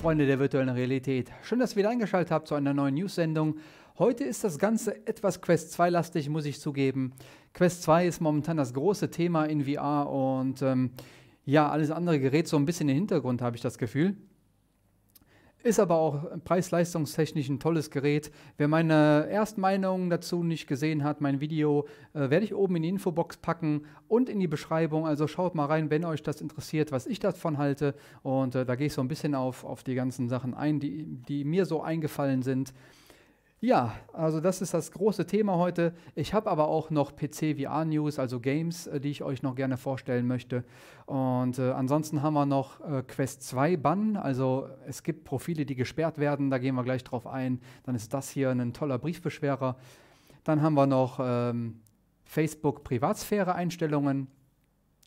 Freunde der virtuellen Realität. Schön, dass ihr wieder eingeschaltet habt zu einer neuen News-Sendung. Heute ist das Ganze etwas Quest 2-lastig, muss ich zugeben. Quest 2 ist momentan das große Thema in VR und ähm, ja, alles andere gerät so ein bisschen in den Hintergrund, habe ich das Gefühl. Ist aber auch preis-leistungstechnisch ein tolles Gerät. Wer meine Erstmeinung dazu nicht gesehen hat, mein Video, äh, werde ich oben in die Infobox packen und in die Beschreibung. Also schaut mal rein, wenn euch das interessiert, was ich davon halte. Und äh, da gehe ich so ein bisschen auf, auf die ganzen Sachen ein, die, die mir so eingefallen sind. Ja, also das ist das große Thema heute. Ich habe aber auch noch PC-VR-News, also Games, äh, die ich euch noch gerne vorstellen möchte. Und äh, ansonsten haben wir noch äh, Quest 2 Bann. Also es gibt Profile, die gesperrt werden, da gehen wir gleich drauf ein. Dann ist das hier ein toller Briefbeschwerer. Dann haben wir noch ähm, Facebook-Privatsphäre-Einstellungen.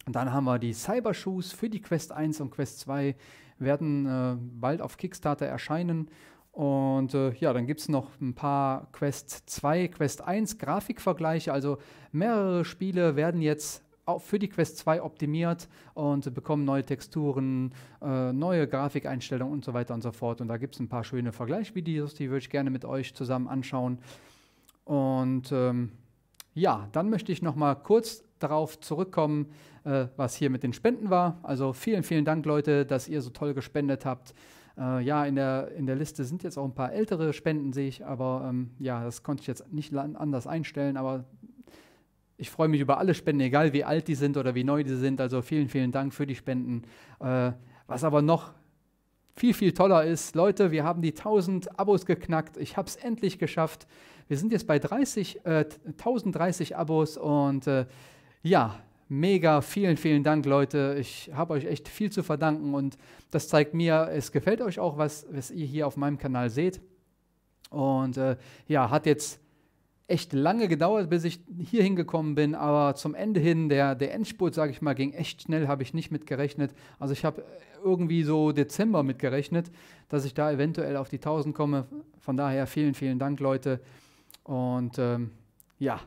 Und dann haben wir die Cybershoes für die Quest 1 und Quest 2 werden äh, bald auf Kickstarter erscheinen und äh, ja, dann gibt es noch ein paar Quest 2, Quest 1 Grafikvergleiche. Also mehrere Spiele werden jetzt auch für die Quest 2 optimiert und bekommen neue Texturen, äh, neue Grafikeinstellungen und so weiter und so fort. Und da gibt es ein paar schöne Vergleichsvideos, die würde ich gerne mit euch zusammen anschauen. Und ähm, ja, dann möchte ich noch mal kurz darauf zurückkommen, äh, was hier mit den Spenden war. Also vielen, vielen Dank, Leute, dass ihr so toll gespendet habt. Äh, ja, in der, in der Liste sind jetzt auch ein paar ältere Spenden, sehe ich, aber ähm, ja, das konnte ich jetzt nicht anders einstellen, aber ich freue mich über alle Spenden, egal wie alt die sind oder wie neu die sind. Also vielen, vielen Dank für die Spenden. Äh, was aber noch viel, viel toller ist, Leute, wir haben die 1000 Abos geknackt. Ich habe es endlich geschafft. Wir sind jetzt bei 30, äh, 1030 Abos und äh, ja, Mega, vielen, vielen Dank, Leute. Ich habe euch echt viel zu verdanken und das zeigt mir, es gefällt euch auch, was, was ihr hier auf meinem Kanal seht. Und äh, ja, hat jetzt echt lange gedauert, bis ich hier hingekommen bin, aber zum Ende hin, der, der Endspurt, sage ich mal, ging echt schnell, habe ich nicht mitgerechnet. Also ich habe äh, irgendwie so Dezember mitgerechnet, dass ich da eventuell auf die 1000 komme. Von daher vielen, vielen Dank, Leute. Und ähm, ja,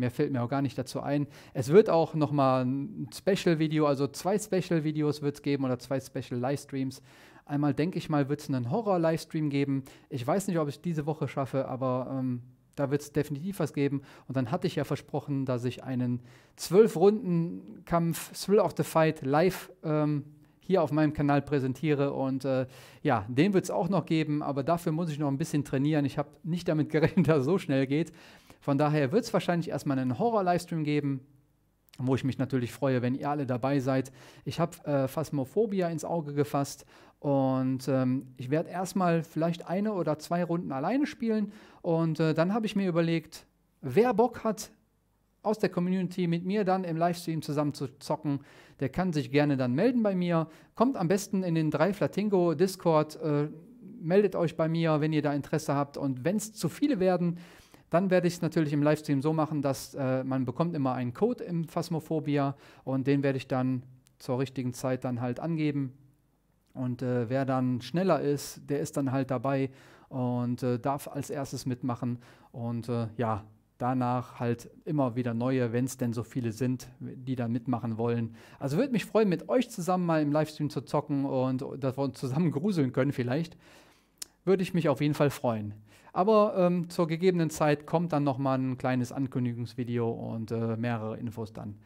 Mehr fällt mir auch gar nicht dazu ein. Es wird auch nochmal ein Special-Video, also zwei Special-Videos wird es geben oder zwei Special-Livestreams. Einmal denke ich mal, wird es einen Horror-Livestream geben. Ich weiß nicht, ob ich diese Woche schaffe, aber ähm, da wird es definitiv was geben. Und dann hatte ich ja versprochen, dass ich einen zwölf Runden Kampf Thrill of the Fight live ähm, hier auf meinem Kanal präsentiere. Und äh, ja, den wird es auch noch geben, aber dafür muss ich noch ein bisschen trainieren. Ich habe nicht damit gerechnet, dass es so schnell geht. Von daher wird es wahrscheinlich erstmal einen Horror-Livestream geben, wo ich mich natürlich freue, wenn ihr alle dabei seid. Ich habe äh, Phasmophobia ins Auge gefasst und ähm, ich werde erstmal vielleicht eine oder zwei Runden alleine spielen und äh, dann habe ich mir überlegt, wer Bock hat, aus der Community mit mir dann im Livestream zusammen zu zocken, der kann sich gerne dann melden bei mir. Kommt am besten in den 3 Flatingo Discord, äh, meldet euch bei mir, wenn ihr da Interesse habt und wenn es zu viele werden, dann werde ich es natürlich im Livestream so machen, dass äh, man bekommt immer einen Code im Phasmophobia und den werde ich dann zur richtigen Zeit dann halt angeben. Und äh, wer dann schneller ist, der ist dann halt dabei und äh, darf als erstes mitmachen. Und äh, ja, danach halt immer wieder neue, wenn es denn so viele sind, die dann mitmachen wollen. Also würde mich freuen, mit euch zusammen mal im Livestream zu zocken und dass wir uns zusammen gruseln können vielleicht. Würde ich mich auf jeden Fall freuen. Aber ähm, zur gegebenen Zeit kommt dann nochmal ein kleines Ankündigungsvideo und äh, mehrere Infos dann.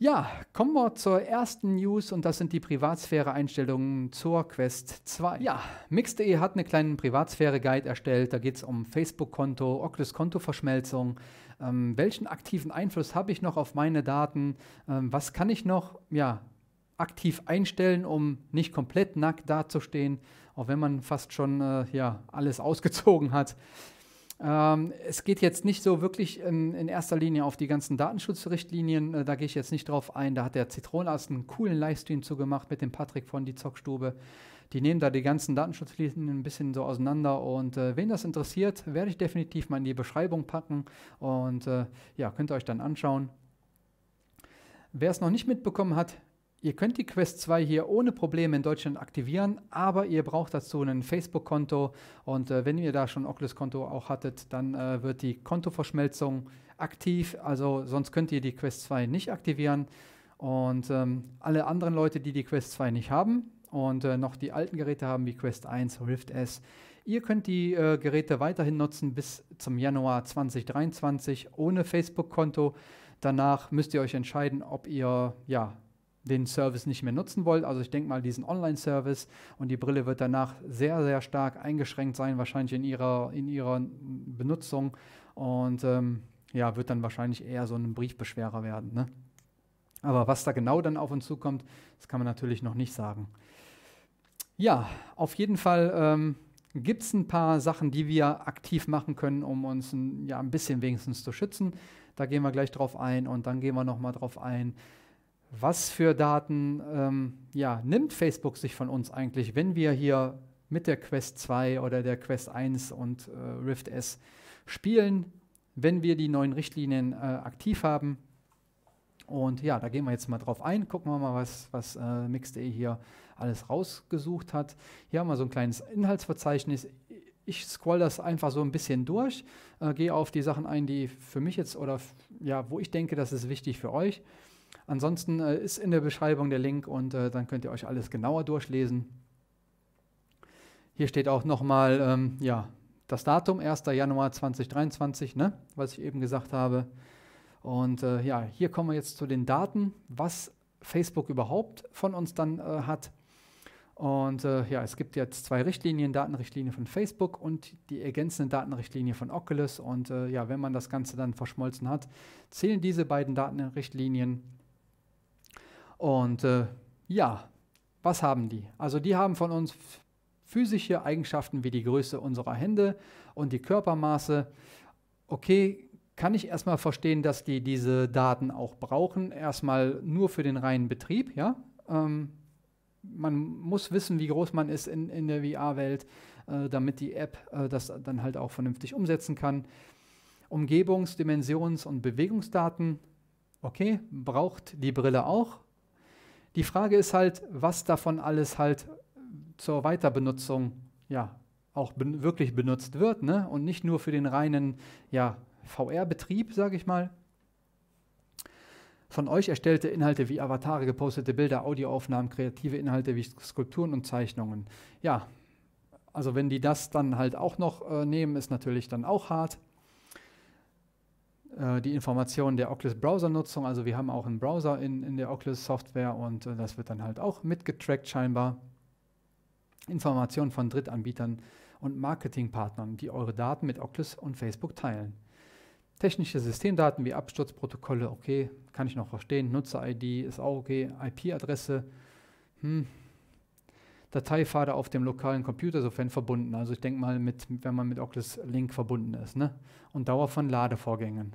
Ja, kommen wir zur ersten News und das sind die Privatsphäre-Einstellungen zur Quest 2. Ja, Mix.de hat einen kleinen Privatsphäre-Guide erstellt. Da geht es um Facebook-Konto, Oculus-Konto-Verschmelzung. Ähm, welchen aktiven Einfluss habe ich noch auf meine Daten? Ähm, was kann ich noch ja, aktiv einstellen, um nicht komplett nackt dazustehen? auch wenn man fast schon äh, ja, alles ausgezogen hat. Ähm, es geht jetzt nicht so wirklich in, in erster Linie auf die ganzen Datenschutzrichtlinien, äh, da gehe ich jetzt nicht drauf ein. Da hat der Zitronenast einen coolen Livestream zu gemacht mit dem Patrick von die Zockstube. Die nehmen da die ganzen Datenschutzlinien ein bisschen so auseinander und äh, wen das interessiert, werde ich definitiv mal in die Beschreibung packen und äh, ja, könnt ihr euch dann anschauen. Wer es noch nicht mitbekommen hat, Ihr könnt die Quest 2 hier ohne Probleme in Deutschland aktivieren, aber ihr braucht dazu ein Facebook-Konto und äh, wenn ihr da schon Oculus-Konto auch hattet, dann äh, wird die Kontoverschmelzung aktiv, also sonst könnt ihr die Quest 2 nicht aktivieren und ähm, alle anderen Leute, die die Quest 2 nicht haben und äh, noch die alten Geräte haben wie Quest 1, Rift S, ihr könnt die äh, Geräte weiterhin nutzen bis zum Januar 2023 ohne Facebook-Konto. Danach müsst ihr euch entscheiden, ob ihr ja den Service nicht mehr nutzen wollt. Also ich denke mal, diesen Online-Service und die Brille wird danach sehr, sehr stark eingeschränkt sein, wahrscheinlich in ihrer, in ihrer Benutzung. Und ähm, ja, wird dann wahrscheinlich eher so ein Briefbeschwerer werden. Ne? Aber was da genau dann auf uns zukommt, das kann man natürlich noch nicht sagen. Ja, auf jeden Fall ähm, gibt es ein paar Sachen, die wir aktiv machen können, um uns ein, ja, ein bisschen wenigstens zu schützen. Da gehen wir gleich drauf ein und dann gehen wir nochmal drauf ein, was für Daten ähm, ja, nimmt Facebook sich von uns eigentlich, wenn wir hier mit der Quest 2 oder der Quest 1 und äh, Rift S spielen, wenn wir die neuen Richtlinien äh, aktiv haben. Und ja, da gehen wir jetzt mal drauf ein, gucken wir mal, was, was äh, Mix.de hier alles rausgesucht hat. Hier haben wir so ein kleines Inhaltsverzeichnis. Ich scroll das einfach so ein bisschen durch, äh, gehe auf die Sachen ein, die für mich jetzt oder ja, wo ich denke, das ist wichtig für euch. Ansonsten äh, ist in der Beschreibung der Link und äh, dann könnt ihr euch alles genauer durchlesen. Hier steht auch nochmal ähm, ja, das Datum, 1. Januar 2023, ne, was ich eben gesagt habe. Und äh, ja, hier kommen wir jetzt zu den Daten, was Facebook überhaupt von uns dann äh, hat. Und äh, ja, es gibt jetzt zwei Richtlinien, Datenrichtlinie von Facebook und die ergänzende Datenrichtlinie von Oculus. Und äh, ja, wenn man das Ganze dann verschmolzen hat, zählen diese beiden Datenrichtlinien und äh, ja, was haben die? Also die haben von uns physische Eigenschaften wie die Größe unserer Hände und die Körpermaße. Okay, kann ich erstmal verstehen, dass die diese Daten auch brauchen, erstmal nur für den reinen Betrieb, ja. Ähm, man muss wissen, wie groß man ist in, in der VR-Welt, äh, damit die App äh, das dann halt auch vernünftig umsetzen kann. Umgebungs-, Dimensions- und Bewegungsdaten, okay, braucht die Brille auch, die Frage ist halt, was davon alles halt äh, zur Weiterbenutzung ja auch ben wirklich benutzt wird ne? und nicht nur für den reinen ja, VR-Betrieb, sage ich mal. Von euch erstellte Inhalte wie Avatare, gepostete Bilder, Audioaufnahmen, kreative Inhalte wie Skulpturen und Zeichnungen. Ja, also wenn die das dann halt auch noch äh, nehmen, ist natürlich dann auch hart. Äh, die Informationen der Oculus Browser-Nutzung. Also wir haben auch einen Browser in, in der Oculus-Software und äh, das wird dann halt auch mitgetrackt scheinbar. Informationen von Drittanbietern und Marketingpartnern, die eure Daten mit Oculus und Facebook teilen. Technische Systemdaten wie Absturzprotokolle, okay, kann ich noch verstehen. Nutzer-ID ist auch okay. IP-Adresse, hm. Dateipfade auf dem lokalen Computer, sofern verbunden. Also ich denke mal, mit, wenn man mit Oculus Link verbunden ist. Ne? Und Dauer von Ladevorgängen.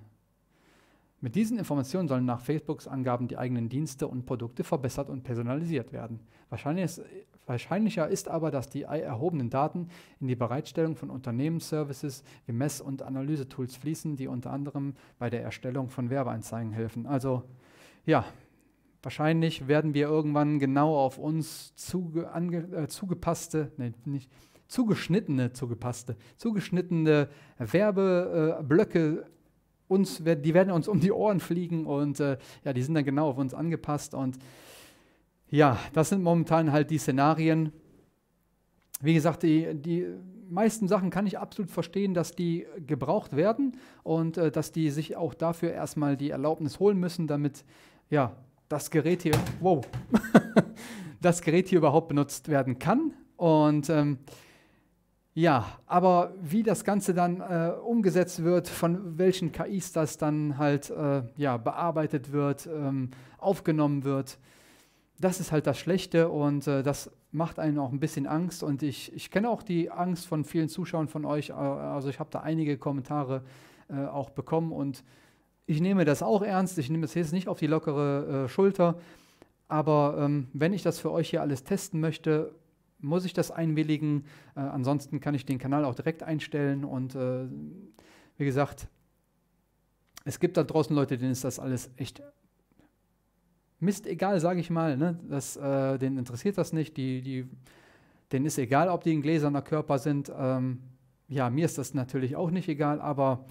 Mit diesen Informationen sollen nach Facebooks Angaben die eigenen Dienste und Produkte verbessert und personalisiert werden. Wahrscheinlich ist, wahrscheinlicher ist aber, dass die erhobenen Daten in die Bereitstellung von Unternehmensservices wie Mess- und Analysetools fließen, die unter anderem bei der Erstellung von Werbeanzeigen helfen. Also ja, wahrscheinlich werden wir irgendwann genau auf uns zuge äh, zugepasste, nee, nicht zugeschnittene, zugepasste, zugeschnittene Werbeblöcke äh, uns, die werden uns um die Ohren fliegen und äh, ja, die sind dann genau auf uns angepasst. Und ja, das sind momentan halt die Szenarien. Wie gesagt, die, die meisten Sachen kann ich absolut verstehen, dass die gebraucht werden und äh, dass die sich auch dafür erstmal die Erlaubnis holen müssen, damit ja, das Gerät hier, wow, das Gerät hier überhaupt benutzt werden kann. Und ähm, ja, aber wie das Ganze dann äh, umgesetzt wird, von welchen KIs das dann halt äh, ja, bearbeitet wird, ähm, aufgenommen wird, das ist halt das Schlechte und äh, das macht einen auch ein bisschen Angst. Und ich, ich kenne auch die Angst von vielen Zuschauern von euch, äh, also ich habe da einige Kommentare äh, auch bekommen und ich nehme das auch ernst, ich nehme es jetzt nicht auf die lockere äh, Schulter, aber ähm, wenn ich das für euch hier alles testen möchte, muss ich das einwilligen. Äh, ansonsten kann ich den Kanal auch direkt einstellen. Und äh, wie gesagt, es gibt da draußen Leute, denen ist das alles echt Mist egal, sage ich mal. Ne? Das, äh, denen interessiert das nicht. Die, die, denen ist egal, ob die ein gläserner Körper sind. Ähm, ja, mir ist das natürlich auch nicht egal, aber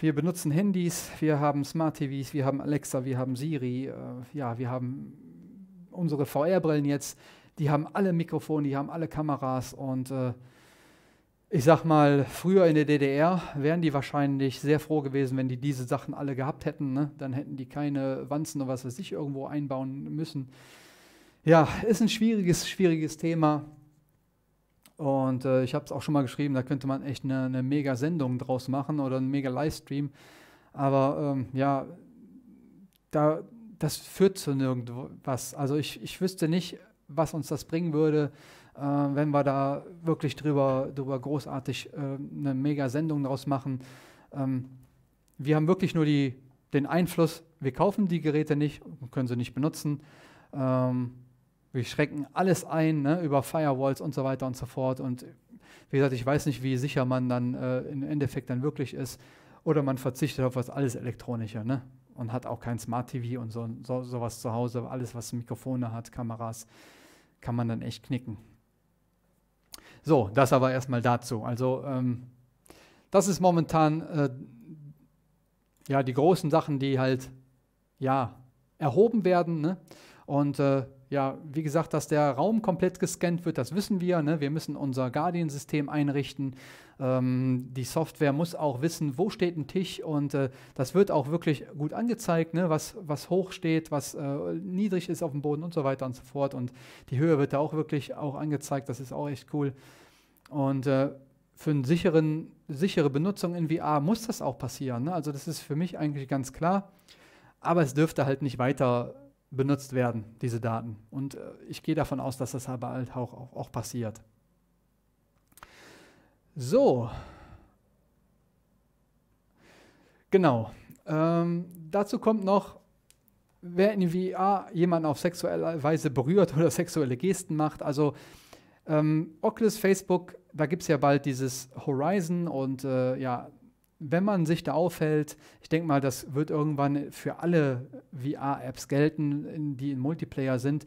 wir benutzen Handys, wir haben Smart TVs, wir haben Alexa, wir haben Siri, äh, ja, wir haben unsere VR-Brillen jetzt. Die haben alle Mikrofone, die haben alle Kameras und äh, ich sag mal, früher in der DDR wären die wahrscheinlich sehr froh gewesen, wenn die diese Sachen alle gehabt hätten. Ne? Dann hätten die keine Wanzen oder was weiß ich irgendwo einbauen müssen. Ja, ist ein schwieriges, schwieriges Thema. Und äh, ich habe es auch schon mal geschrieben, da könnte man echt eine, eine mega Sendung draus machen oder einen mega Livestream. Aber ähm, ja, da, das führt zu nirgendwas. Also ich, ich wüsste nicht, was uns das bringen würde, äh, wenn wir da wirklich drüber, drüber großartig äh, eine mega Sendung draus machen. Ähm, wir haben wirklich nur die, den Einfluss, wir kaufen die Geräte nicht und können sie nicht benutzen. Ähm, wir schrecken alles ein ne, über Firewalls und so weiter und so fort. Und wie gesagt, ich weiß nicht, wie sicher man dann äh, im Endeffekt dann wirklich ist. Oder man verzichtet auf was alles Elektronische. Ne? und hat auch kein Smart TV und so, so sowas zu Hause. Alles, was Mikrofone hat, Kameras, kann man dann echt knicken. So, das aber erstmal dazu. Also ähm, das ist momentan äh, ja die großen Sachen, die halt ja erhoben werden. Ne? Und äh, ja, wie gesagt, dass der Raum komplett gescannt wird, das wissen wir. Ne? Wir müssen unser Guardian-System einrichten. Ähm, die Software muss auch wissen, wo steht ein Tisch und äh, das wird auch wirklich gut angezeigt, ne? was, was hoch steht, was äh, niedrig ist auf dem Boden und so weiter und so fort. Und die Höhe wird da auch wirklich auch angezeigt, das ist auch echt cool. Und äh, für eine sichere Benutzung in VR muss das auch passieren. Ne? Also das ist für mich eigentlich ganz klar. Aber es dürfte halt nicht weiter benutzt werden, diese Daten. Und äh, ich gehe davon aus, dass das aber halt auch, auch, auch passiert. So, genau. Ähm, dazu kommt noch, wer in VR jemanden auf sexuelle Weise berührt oder sexuelle Gesten macht. Also ähm, Oculus, Facebook, da gibt es ja bald dieses Horizon und äh, ja, wenn man sich da aufhält, ich denke mal, das wird irgendwann für alle VR-Apps gelten, die in Multiplayer sind.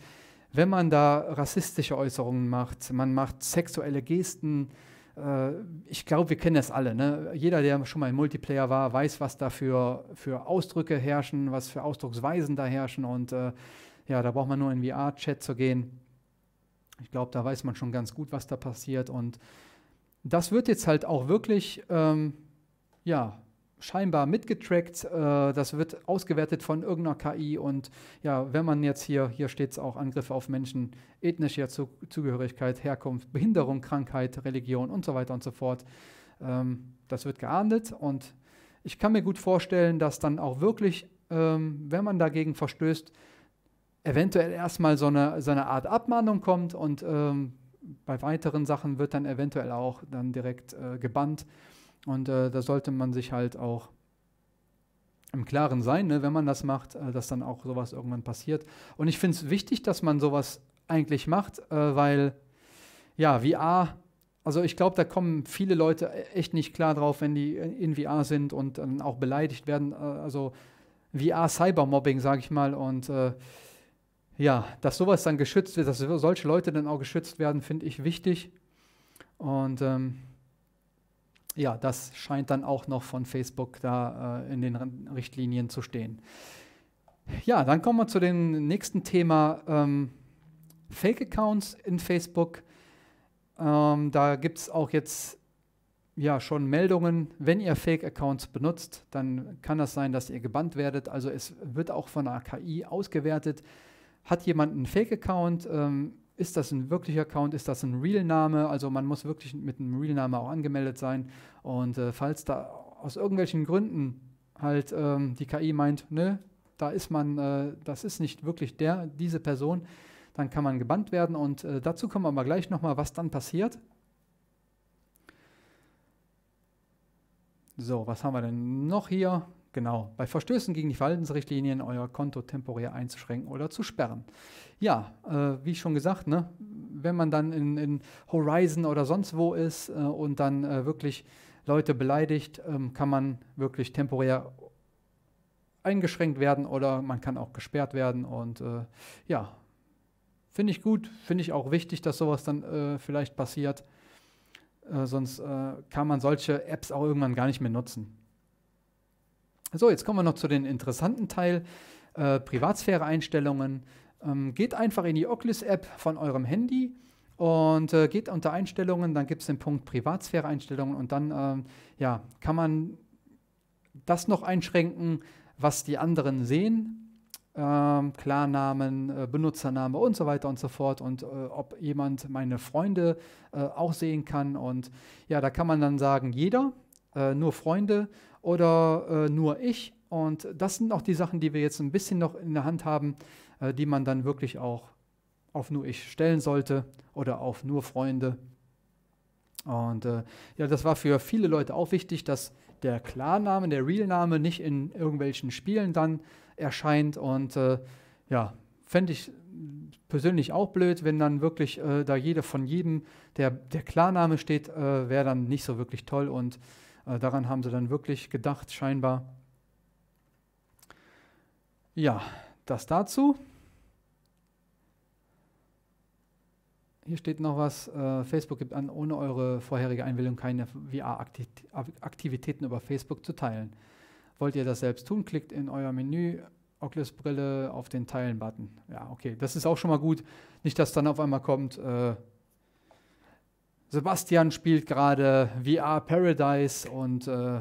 Wenn man da rassistische Äußerungen macht, man macht sexuelle Gesten, äh, ich glaube, wir kennen das alle. Ne? Jeder, der schon mal im Multiplayer war, weiß, was da für, für Ausdrücke herrschen, was für Ausdrucksweisen da herrschen. Und äh, ja, da braucht man nur in VR-Chat zu gehen. Ich glaube, da weiß man schon ganz gut, was da passiert. Und das wird jetzt halt auch wirklich ähm, ja, scheinbar mitgetrackt. Äh, das wird ausgewertet von irgendeiner KI und ja, wenn man jetzt hier, hier steht es auch, Angriffe auf Menschen ethnischer Zugehörigkeit, Herkunft, Behinderung, Krankheit, Religion und so weiter und so fort. Ähm, das wird geahndet und ich kann mir gut vorstellen, dass dann auch wirklich, ähm, wenn man dagegen verstößt, eventuell erstmal so eine, so eine Art Abmahnung kommt und ähm, bei weiteren Sachen wird dann eventuell auch dann direkt äh, gebannt und äh, da sollte man sich halt auch im Klaren sein, ne, wenn man das macht, äh, dass dann auch sowas irgendwann passiert. Und ich finde es wichtig, dass man sowas eigentlich macht, äh, weil, ja, VR, also ich glaube, da kommen viele Leute e-, echt nicht klar drauf, wenn die in VR sind und dann auch beleidigt werden. Äh, also VR-Cybermobbing, sage ich mal. Und äh, ja, dass sowas dann geschützt wird, dass solche Leute dann auch geschützt werden, finde ich wichtig. Und ähm, ja, das scheint dann auch noch von Facebook da äh, in den Richtlinien zu stehen. Ja, dann kommen wir zu dem nächsten Thema ähm, Fake-Accounts in Facebook. Ähm, da gibt es auch jetzt ja schon Meldungen, wenn ihr Fake-Accounts benutzt, dann kann das sein, dass ihr gebannt werdet. Also es wird auch von der KI ausgewertet. Hat jemand einen Fake-Account? Ähm, ist das ein wirklicher Account, ist das ein Real-Name? Also man muss wirklich mit einem Real-Name auch angemeldet sein. Und äh, falls da aus irgendwelchen Gründen halt ähm, die KI meint, ne, da ist man, äh, das ist nicht wirklich der, diese Person, dann kann man gebannt werden. Und äh, dazu kommen wir aber gleich nochmal, was dann passiert. So, was haben wir denn noch hier? Genau, bei Verstößen gegen die Verhaltensrichtlinien euer Konto temporär einzuschränken oder zu sperren. Ja, äh, wie schon gesagt, ne, wenn man dann in, in, Horizon oder sonst wo ist äh, und dann äh, wirklich Leute beleidigt, ähm, kann man wirklich temporär eingeschränkt werden oder man kann auch gesperrt werden. Und äh, ja, finde ich gut, finde ich auch wichtig, dass sowas dann äh, vielleicht passiert. Äh, sonst kann man solche Apps auch irgendwann gar nicht mehr nutzen. So, jetzt kommen wir noch zu den interessanten Teil, äh, Privatsphäre-Einstellungen. Ähm, geht einfach in die Oculus-App von eurem Handy und äh, geht unter Einstellungen, dann gibt es den Punkt Privatsphäre-Einstellungen und dann ähm, ja, kann man das noch einschränken, was die anderen sehen. Ähm, Klarnamen, äh, Benutzername und so weiter und so fort und äh, ob jemand meine Freunde äh, auch sehen kann. Und ja, da kann man dann sagen, jeder, äh, nur Freunde oder äh, nur ich. Und das sind auch die Sachen, die wir jetzt ein bisschen noch in der Hand haben, äh, die man dann wirklich auch auf nur ich stellen sollte oder auf nur Freunde. Und äh, ja, das war für viele Leute auch wichtig, dass der Klarname, der Realname nicht in irgendwelchen Spielen dann erscheint. Und äh, ja, fände ich persönlich auch blöd, wenn dann wirklich äh, da jeder von jedem, der, der Klarname steht, äh, wäre dann nicht so wirklich toll und äh, daran haben sie dann wirklich gedacht, scheinbar. Ja, das dazu. Hier steht noch was, äh, Facebook gibt an, ohne eure vorherige Einwilligung keine VR-Aktivitäten über Facebook zu teilen. Wollt ihr das selbst tun, klickt in euer Menü Oculus-Brille auf den Teilen-Button. Ja, okay, das ist auch schon mal gut. Nicht, dass dann auf einmal kommt, äh, Sebastian spielt gerade VR Paradise und äh,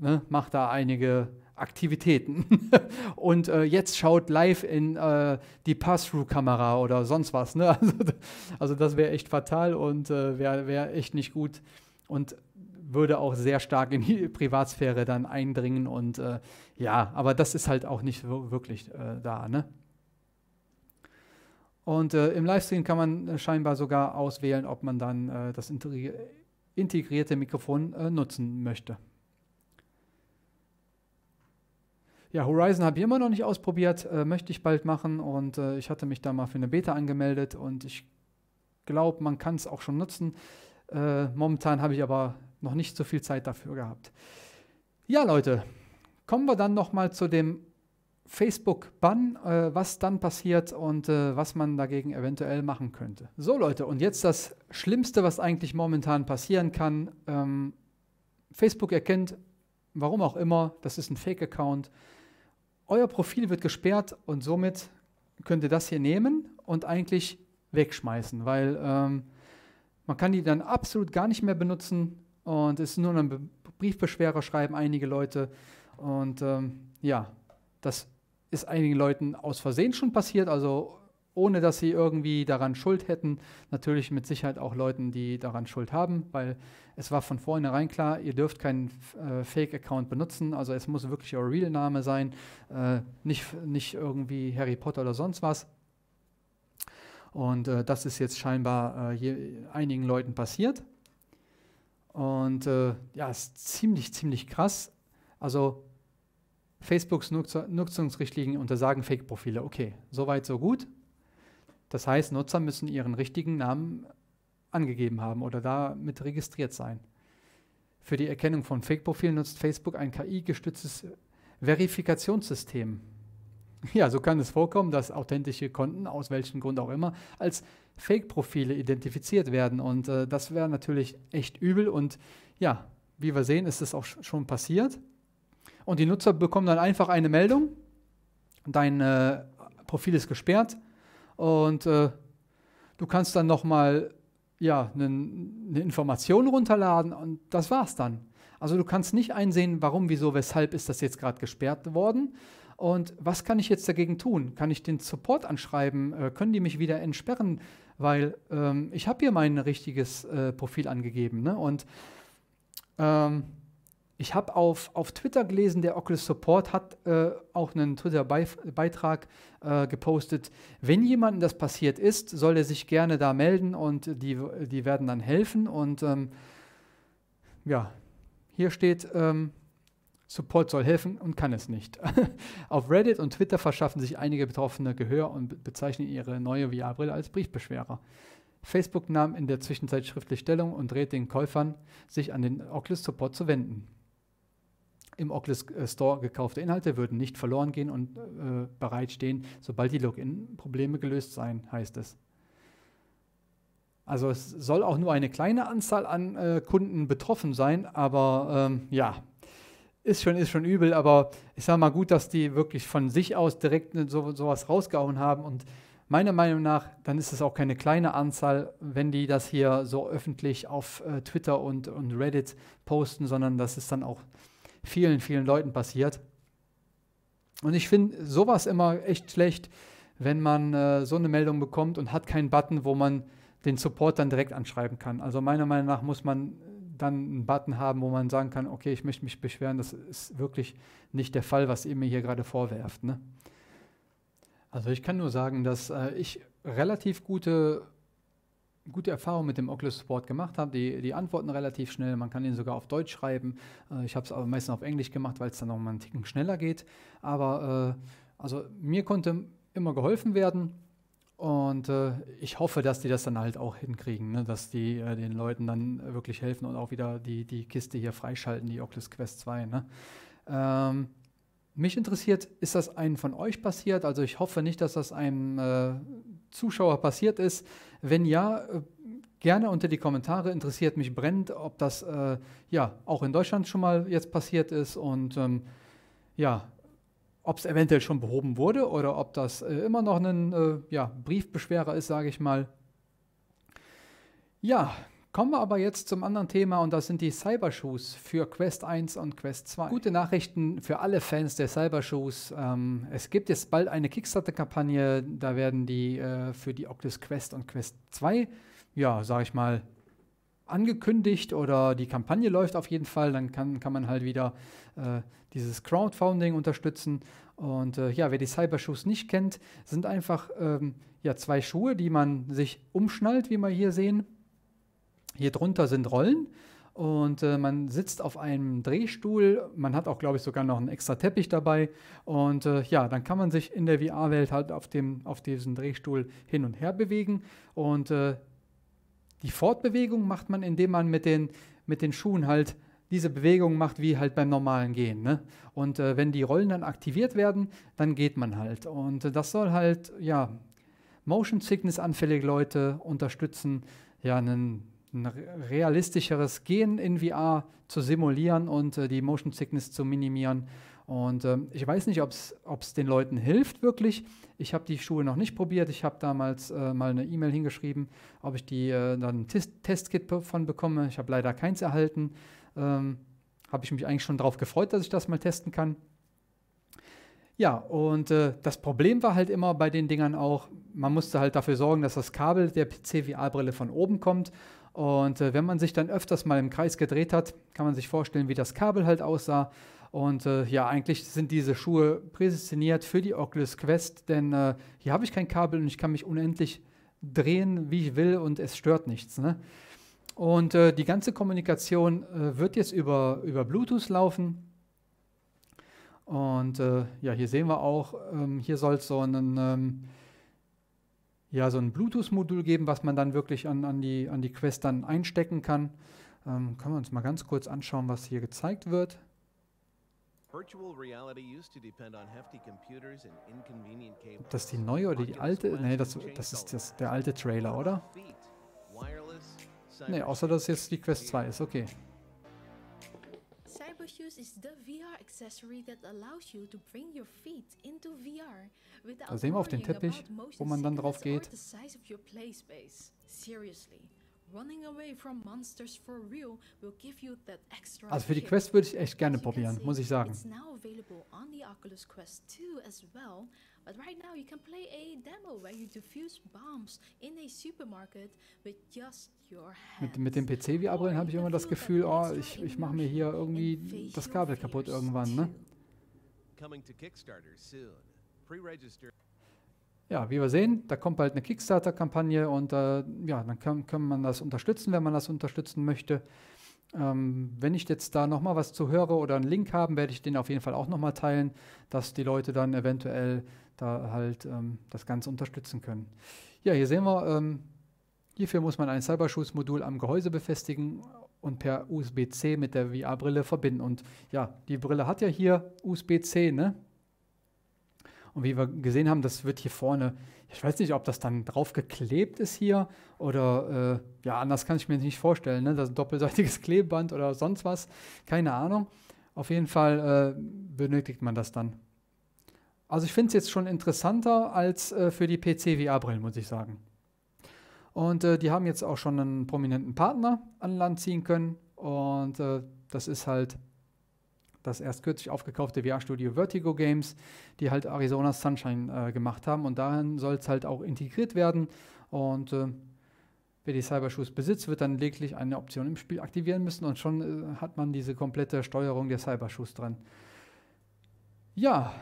ne, macht da einige Aktivitäten. und äh, jetzt schaut live in äh, die Pass-Through-Kamera oder sonst was. Ne? Also, also, das wäre echt fatal und äh, wäre wär echt nicht gut und würde auch sehr stark in die Privatsphäre dann eindringen. Und äh, ja, aber das ist halt auch nicht wirklich äh, da. Ne? Und äh, im Livestream kann man äh, scheinbar sogar auswählen, ob man dann äh, das integrierte Mikrofon äh, nutzen möchte. Ja, Horizon habe ich immer noch nicht ausprobiert, äh, möchte ich bald machen und äh, ich hatte mich da mal für eine Beta angemeldet und ich glaube, man kann es auch schon nutzen. momentan habe ich aber noch nicht so viel Zeit dafür gehabt. Ja, Leute, kommen wir dann nochmal zu dem Facebook-Bann, äh, was dann passiert und äh, was man dagegen eventuell machen könnte. So Leute, und jetzt das Schlimmste, was eigentlich momentan passieren kann. Ähm, Facebook erkennt, warum auch immer, das ist ein Fake-Account. Euer Profil wird gesperrt und somit könnt ihr das hier nehmen und eigentlich wegschmeißen, weil ähm, man kann die dann absolut gar nicht mehr benutzen und es ist nur ein Briefbeschwerer schreiben einige Leute und ähm, ja, das ist einigen Leuten aus Versehen schon passiert, also ohne dass sie irgendwie daran Schuld hätten. Natürlich mit Sicherheit auch Leuten, die daran Schuld haben, weil es war von vornherein klar, ihr dürft keinen äh, Fake-Account benutzen. Also es muss wirklich euer Real-Name sein, äh, nicht, nicht irgendwie Harry Potter oder sonst was. Und äh, das ist jetzt scheinbar äh, einigen Leuten passiert. Und äh, ja, ist ziemlich, ziemlich krass. Also Facebooks Nutzungsrichtlinien untersagen Fake-Profile. Okay, soweit, so gut. Das heißt, Nutzer müssen ihren richtigen Namen angegeben haben oder damit registriert sein. Für die Erkennung von Fake-Profilen nutzt Facebook ein KI-gestütztes Verifikationssystem. Ja, so kann es vorkommen, dass authentische Konten, aus welchem Grund auch immer, als Fake-Profile identifiziert werden. Und äh, das wäre natürlich echt übel. Und ja, wie wir sehen, ist es auch schon passiert. Und die Nutzer bekommen dann einfach eine Meldung, dein äh, Profil ist gesperrt und äh, du kannst dann nochmal ja, eine Information runterladen und das war's dann. Also du kannst nicht einsehen, warum, wieso, weshalb ist das jetzt gerade gesperrt worden und was kann ich jetzt dagegen tun? Kann ich den Support anschreiben? Äh, können die mich wieder entsperren? Weil ähm, ich habe hier mein richtiges äh, Profil angegeben. Ne? Und ähm, ich habe auf, auf Twitter gelesen, der Oculus Support hat äh, auch einen Twitter-Beitrag äh, gepostet. Wenn jemandem das passiert ist, soll er sich gerne da melden und die, die werden dann helfen. Und ähm, ja, hier steht, ähm, Support soll helfen und kann es nicht. Auf Reddit und Twitter verschaffen sich einige Betroffene Gehör und bezeichnen ihre neue VR-Brille als Briefbeschwerer. Facebook nahm in der Zwischenzeit schriftlich Stellung und rät den Käufern, sich an den Oculus Support zu wenden im Oculus äh, Store gekaufte Inhalte würden nicht verloren gehen und äh, bereitstehen, sobald die Login-Probleme gelöst seien, heißt es. Also es soll auch nur eine kleine Anzahl an äh, Kunden betroffen sein, aber ähm, ja, ist schon, ist schon übel, aber ich sage mal gut, dass die wirklich von sich aus direkt äh, so, sowas rausgehauen haben und meiner Meinung nach, dann ist es auch keine kleine Anzahl, wenn die das hier so öffentlich auf äh, Twitter und, und Reddit posten, sondern das ist dann auch vielen, vielen Leuten passiert. Und ich finde sowas immer echt schlecht, wenn man äh, so eine Meldung bekommt und hat keinen Button, wo man den Support dann direkt anschreiben kann. Also meiner Meinung nach muss man dann einen Button haben, wo man sagen kann, okay, ich möchte mich beschweren, das ist wirklich nicht der Fall, was ihr mir hier gerade vorwerft. Ne? Also ich kann nur sagen, dass äh, ich relativ gute gute Erfahrungen mit dem Oculus Support gemacht habe. Die, die Antworten relativ schnell, man kann ihn sogar auf Deutsch schreiben. Äh, ich habe es aber meistens auf Englisch gemacht, weil es dann nochmal einen Ticken schneller geht. Aber äh, also mir konnte immer geholfen werden. Und äh, ich hoffe, dass die das dann halt auch hinkriegen, ne? dass die äh, den Leuten dann wirklich helfen und auch wieder die, die Kiste hier freischalten, die Oculus Quest 2. Ne? Ähm, mich interessiert, ist das einem von euch passiert? Also ich hoffe nicht, dass das einem äh, Zuschauer passiert ist. Wenn ja, äh, gerne unter die Kommentare. Interessiert mich brennend, ob das äh, ja auch in Deutschland schon mal jetzt passiert ist und ähm, ja, ob es eventuell schon behoben wurde oder ob das äh, immer noch ein äh, ja, Briefbeschwerer ist, sage ich mal. Ja, Kommen wir aber jetzt zum anderen Thema und das sind die Cybershoes für Quest 1 und Quest 2. Gute Nachrichten für alle Fans der Cybershoes. Ähm, es gibt jetzt bald eine Kickstarter-Kampagne, da werden die äh, für die Oculus Quest und Quest 2, ja, sag ich mal, angekündigt oder die Kampagne läuft auf jeden Fall, dann kann, kann man halt wieder äh, dieses Crowdfunding unterstützen. Und äh, ja, wer die Cybershoes nicht kennt, sind einfach ähm, ja, zwei Schuhe, die man sich umschnallt, wie wir hier sehen. Hier drunter sind Rollen und äh, man sitzt auf einem Drehstuhl. Man hat auch, glaube ich, sogar noch einen extra Teppich dabei. Und äh, ja, dann kann man sich in der VR-Welt halt auf, dem, auf diesem Drehstuhl hin und her bewegen. Und äh, die Fortbewegung macht man, indem man mit den, mit den Schuhen halt diese Bewegung macht, wie halt beim normalen Gehen. Ne? Und äh, wenn die Rollen dann aktiviert werden, dann geht man halt. Und äh, das soll halt, ja, Motion Sickness anfällige Leute unterstützen, ja, einen ein realistischeres Gehen in VR zu simulieren und äh, die Motion Sickness zu minimieren. Und ähm, ich weiß nicht, ob es den Leuten hilft wirklich. Ich habe die Schuhe noch nicht probiert. Ich habe damals äh, mal eine E-Mail hingeschrieben, ob ich die äh, dann ein Testkit von bekomme. Ich habe leider keins erhalten. Ähm, habe ich mich eigentlich schon darauf gefreut, dass ich das mal testen kann. Ja, und äh, das Problem war halt immer bei den Dingern auch, man musste halt dafür sorgen, dass das Kabel der PC-VR-Brille von oben kommt und äh, wenn man sich dann öfters mal im Kreis gedreht hat, kann man sich vorstellen, wie das Kabel halt aussah. Und äh, ja, eigentlich sind diese Schuhe präsentiert für die Oculus Quest, denn äh, hier habe ich kein Kabel und ich kann mich unendlich drehen, wie ich will und es stört nichts. Ne? Und äh, die ganze Kommunikation äh, wird jetzt über, über Bluetooth laufen. Und äh, ja, hier sehen wir auch, ähm, hier soll es so einen... Ähm, ja so ein Bluetooth-Modul geben, was man dann wirklich an, an, die, an die Quest dann einstecken kann. Ähm, können wir uns mal ganz kurz anschauen, was hier gezeigt wird. Ob das die neue oder die alte? Nee, das, das ist das, der alte Trailer, oder? Nee, außer dass jetzt die Quest 2 ist, okay. Apple Shoes is the VR accessory that allows you to bring your feet into VR without da sehen wir auf den Teppich, wo man dann drauf geht. Also für die Quest würde ich echt gerne probieren, muss ich sagen. It's now available on the Oculus Quest 2 as well But right now you can play a demo where you defuse bombs in a supermarket with just your hands. Mit, mit dem pc wie brillen habe ich immer das Gefühl, oh, ich, ich mache mir hier irgendwie das Kabel kaputt irgendwann, ne? Ja, wie wir sehen, da kommt bald eine Kickstarter-Kampagne und äh, ja, dann kann, kann man das unterstützen, wenn man das unterstützen möchte. Ähm, wenn ich jetzt da nochmal was zu höre oder einen Link haben, werde ich den auf jeden Fall auch nochmal teilen, dass die Leute dann eventuell da halt ähm, das Ganze unterstützen können. Ja, hier sehen wir, ähm, hierfür muss man ein cyberschoots am Gehäuse befestigen und per USB-C mit der VR-Brille verbinden. Und ja, die Brille hat ja hier USB-C, ne? Und wie wir gesehen haben, das wird hier vorne, ich weiß nicht, ob das dann draufgeklebt ist hier oder äh, ja, anders kann ich mir nicht vorstellen. Ne? Das ist ein doppelseitiges Klebeband oder sonst was, keine Ahnung. Auf jeden Fall äh, benötigt man das dann. Also ich finde es jetzt schon interessanter als äh, für die PC-VR-Brillen, muss ich sagen. Und äh, die haben jetzt auch schon einen prominenten Partner an Land ziehen können. Und äh, das ist halt das erst kürzlich aufgekaufte VR-Studio Vertigo Games, die halt Arizona Sunshine äh, gemacht haben. Und darin soll es halt auch integriert werden. Und äh, wer die Cybershoes besitzt, wird dann lediglich eine Option im Spiel aktivieren müssen und schon äh, hat man diese komplette Steuerung der Cybershoes dran. Ja,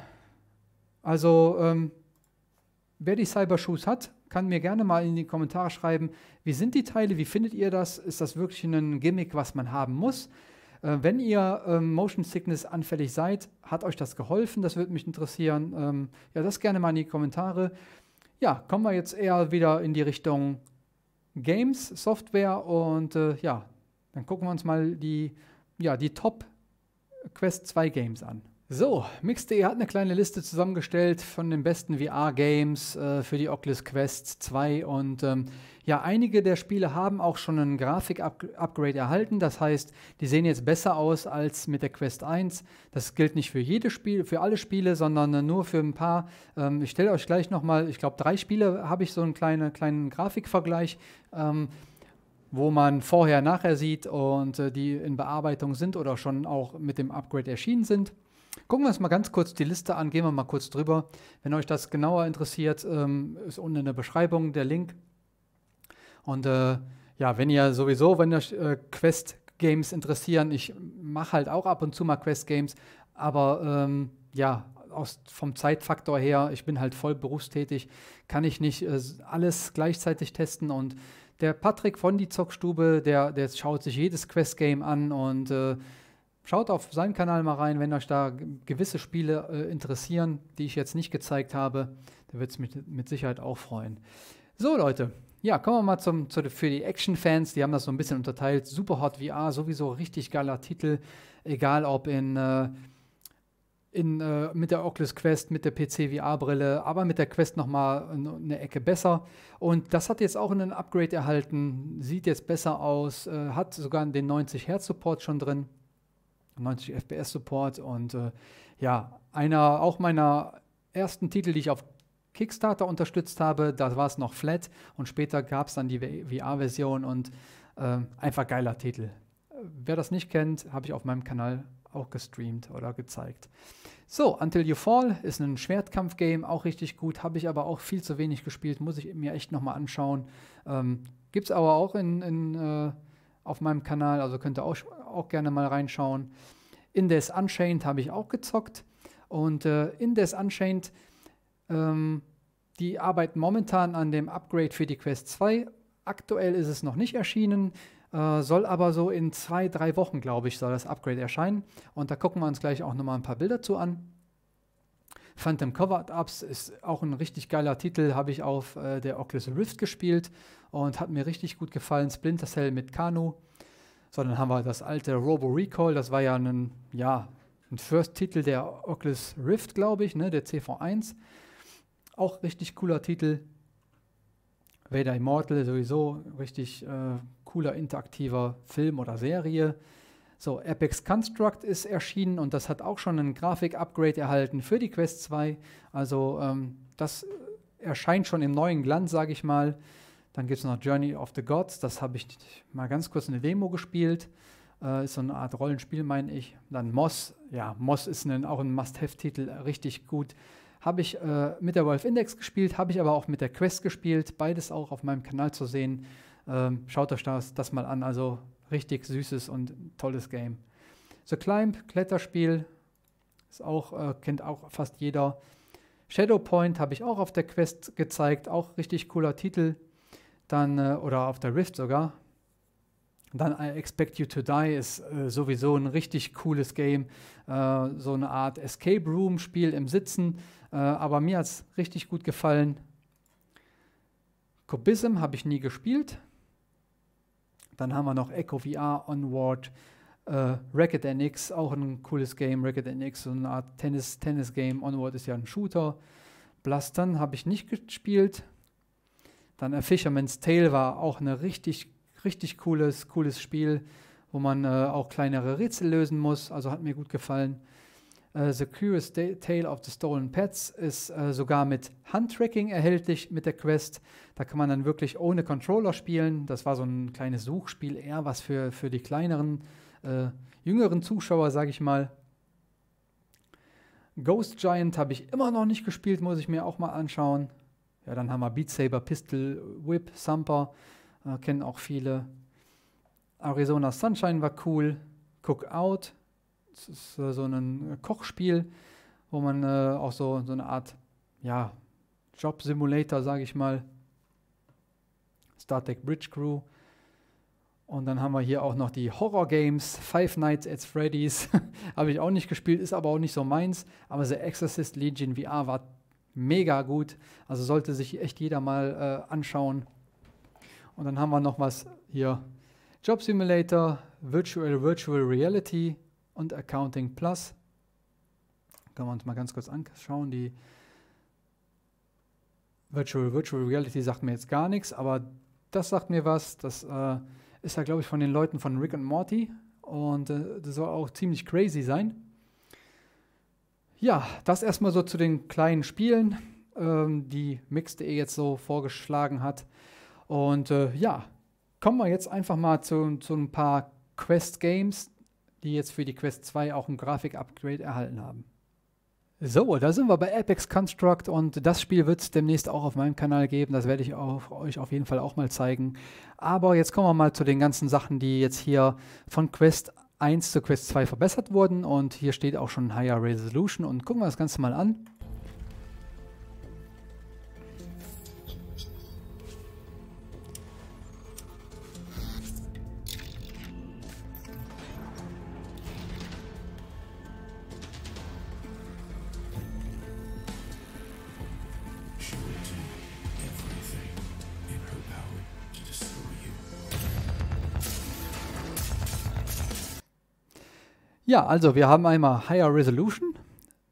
also ähm, wer die Cybershoes hat, kann mir gerne mal in die Kommentare schreiben, wie sind die Teile, wie findet ihr das? Ist das wirklich ein Gimmick, was man haben muss? Äh, wenn ihr ähm, Motion Sickness anfällig seid, hat euch das geholfen? Das würde mich interessieren. Ähm, ja, das gerne mal in die Kommentare. Ja, kommen wir jetzt eher wieder in die Richtung Games, Software und äh, ja, dann gucken wir uns mal die, ja, die Top Quest 2 Games an. So, Mixed.de hat eine kleine Liste zusammengestellt von den besten VR-Games äh, für die Oculus Quest 2 und ähm, ja, einige der Spiele haben auch schon ein Grafik-Upgrade erhalten. Das heißt, die sehen jetzt besser aus als mit der Quest 1. Das gilt nicht für jedes Spiel, für alle Spiele, sondern äh, nur für ein paar. Ähm, ich stelle euch gleich nochmal, ich glaube, drei Spiele habe ich so einen kleinen, kleinen Grafikvergleich. Ähm, wo man vorher, nachher sieht und äh, die in Bearbeitung sind oder schon auch mit dem Upgrade erschienen sind. Gucken wir uns mal ganz kurz die Liste an, gehen wir mal kurz drüber. Wenn euch das genauer interessiert, ähm, ist unten in der Beschreibung der Link. Und äh, ja, wenn ihr sowieso, wenn euch äh, Quest-Games interessieren, ich mache halt auch ab und zu mal Quest-Games, aber ähm, ja, aus, vom Zeitfaktor her, ich bin halt voll berufstätig, kann ich nicht äh, alles gleichzeitig testen und der Patrick von die Zockstube, der, der schaut sich jedes Quest-Game an und äh, Schaut auf seinen Kanal mal rein, wenn euch da gewisse Spiele äh, interessieren, die ich jetzt nicht gezeigt habe. Da wird es mich mit Sicherheit auch freuen. So, Leute. Ja, kommen wir mal zum, zu, für die Action-Fans. Die haben das so ein bisschen unterteilt. Super Hot VR, sowieso richtig geiler Titel. Egal ob in, äh, in, äh, mit der Oculus Quest, mit der PC-VR-Brille, aber mit der Quest nochmal eine Ecke besser. Und das hat jetzt auch einen Upgrade erhalten. Sieht jetzt besser aus. Äh, hat sogar den 90 Hertz-Support schon drin. 90 FPS Support und äh, ja, einer auch meiner ersten Titel, die ich auf Kickstarter unterstützt habe, da war es noch flat und später gab es dann die VR-Version und äh, einfach geiler Titel. Wer das nicht kennt, habe ich auf meinem Kanal auch gestreamt oder gezeigt. So, Until You Fall ist ein Schwertkampf-Game, auch richtig gut, habe ich aber auch viel zu wenig gespielt, muss ich mir echt nochmal anschauen. Ähm, Gibt es aber auch in, in äh, auf meinem Kanal, also könnt ihr auch, auch gerne mal reinschauen. Indes Unchained habe ich auch gezockt und äh, Indes Unchained, ähm, die arbeiten momentan an dem Upgrade für die Quest 2. Aktuell ist es noch nicht erschienen, äh, soll aber so in zwei, drei Wochen, glaube ich, soll das Upgrade erscheinen. Und da gucken wir uns gleich auch nochmal ein paar Bilder zu an. Phantom Covered Ups ist auch ein richtig geiler Titel, habe ich auf äh, der Oculus Rift gespielt und hat mir richtig gut gefallen. Splinter Cell mit Kano. Sondern haben wir das alte Robo Recall, das war ja ein, ja, ein First-Titel der Oculus Rift, glaube ich, ne, der CV1. Auch richtig cooler Titel. Vader Immortal sowieso richtig äh, cooler interaktiver Film oder Serie. So, Apex Construct ist erschienen und das hat auch schon ein Grafik-Upgrade erhalten für die Quest 2. Also ähm, das erscheint schon im neuen Glanz, sage ich mal. Dann gibt es noch Journey of the Gods, das habe ich mal ganz kurz eine Demo gespielt. Äh, ist so eine Art Rollenspiel, meine ich. Dann Moss, ja, Moss ist ein, auch ein Must-Have-Titel, richtig gut. Habe ich äh, mit der Wolf Index gespielt, habe ich aber auch mit der Quest gespielt. Beides auch auf meinem Kanal zu sehen. Ähm, schaut euch das, das mal an. Also richtig süßes und tolles Game. The Climb, Kletterspiel, ist auch, äh, kennt auch fast jeder. Shadow Point habe ich auch auf der Quest gezeigt, auch richtig cooler Titel dann, äh, oder auf der Rift sogar. Dann I äh, Expect You to Die ist äh, sowieso ein richtig cooles Game. Äh, so eine Art Escape Room-Spiel im Sitzen. Äh, aber mir hat es richtig gut gefallen. Cubism habe ich nie gespielt. Dann haben wir noch Echo VR, Onward, äh, Racket NX, auch ein cooles Game. Racket NX, so eine Art Tennis-Tennis-Game. Onward ist ja ein Shooter. Blastern habe ich nicht gespielt. Dann A Fisherman's Tale war auch ein richtig, richtig cooles, cooles Spiel, wo man äh, auch kleinere Rätsel lösen muss. Also hat mir gut gefallen. Äh, the Curious da Tale of the Stolen Pets ist äh, sogar mit Handtracking erhältlich mit der Quest. Da kann man dann wirklich ohne Controller spielen. Das war so ein kleines Suchspiel, eher was für, für die kleineren, äh, jüngeren Zuschauer, sage ich mal. Ghost Giant habe ich immer noch nicht gespielt, muss ich mir auch mal anschauen. Ja, dann haben wir Beat Saber, Pistol, Whip, Sumper, äh, kennen auch viele. Arizona Sunshine war cool. Cook Out, das ist äh, so ein äh, Kochspiel, wo man äh, auch so, so eine Art ja, Job-Simulator, sage ich mal. Star Trek Bridge Crew. Und dann haben wir hier auch noch die Horror Games, Five Nights at Freddy's. Habe ich auch nicht gespielt, ist aber auch nicht so meins. Aber The Exorcist Legion VR war Mega gut. Also sollte sich echt jeder mal äh, anschauen. Und dann haben wir noch was hier. Job Simulator, Virtual Virtual Reality und Accounting Plus. Können wir uns mal ganz kurz anschauen. Die Virtual Virtual Reality sagt mir jetzt gar nichts, aber das sagt mir was. Das äh, ist ja, glaube ich, von den Leuten von Rick und Morty. Und äh, das soll auch ziemlich crazy sein. Ja, das erstmal so zu den kleinen Spielen, ähm, die Mix.de jetzt so vorgeschlagen hat. Und äh, ja, kommen wir jetzt einfach mal zu, zu ein paar Quest-Games, die jetzt für die Quest 2 auch ein Grafik-Upgrade erhalten haben. So, da sind wir bei Apex Construct und das Spiel wird es demnächst auch auf meinem Kanal geben. Das werde ich auf, euch auf jeden Fall auch mal zeigen. Aber jetzt kommen wir mal zu den ganzen Sachen, die jetzt hier von Quest 1 zu Quest 2 verbessert wurden und hier steht auch schon Higher Resolution und gucken wir das Ganze mal an. Ja, also wir haben einmal Higher Resolution,